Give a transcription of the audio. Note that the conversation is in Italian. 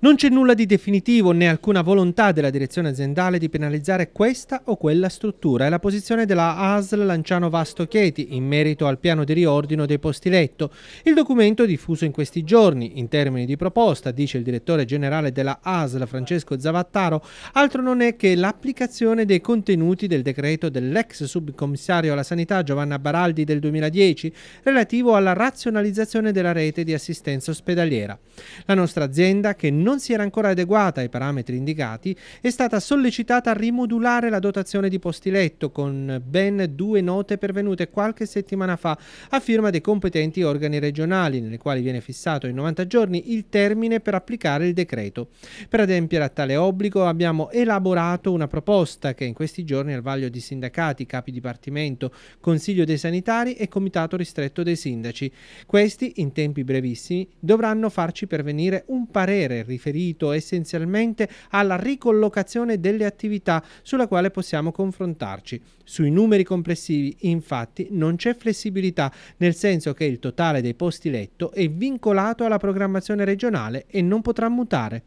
Non c'è nulla di definitivo né alcuna volontà della direzione aziendale di penalizzare questa o quella struttura. È la posizione della ASL Lanciano Vasto Chieti in merito al piano di riordino dei posti letto. Il documento diffuso in questi giorni, in termini di proposta, dice il direttore generale della ASL Francesco Zavattaro, altro non è che l'applicazione dei contenuti del decreto dell'ex subcommissario alla sanità Giovanna Baraldi del 2010 relativo alla razionalizzazione della rete di assistenza ospedaliera. La nostra azienda che non non si era ancora adeguata ai parametri indicati, è stata sollecitata a rimodulare la dotazione di posti letto con ben due note pervenute qualche settimana fa a firma dei competenti organi regionali, nelle quali viene fissato in 90 giorni il termine per applicare il decreto. Per adempiere a tale obbligo abbiamo elaborato una proposta che in questi giorni è al vaglio di sindacati, capi dipartimento, Consiglio dei Sanitari e Comitato Ristretto dei Sindaci. Questi, in tempi brevissimi, dovranno farci pervenire un parere rispetto riferito essenzialmente alla ricollocazione delle attività sulla quale possiamo confrontarci. Sui numeri complessivi, infatti, non c'è flessibilità, nel senso che il totale dei posti letto è vincolato alla programmazione regionale e non potrà mutare.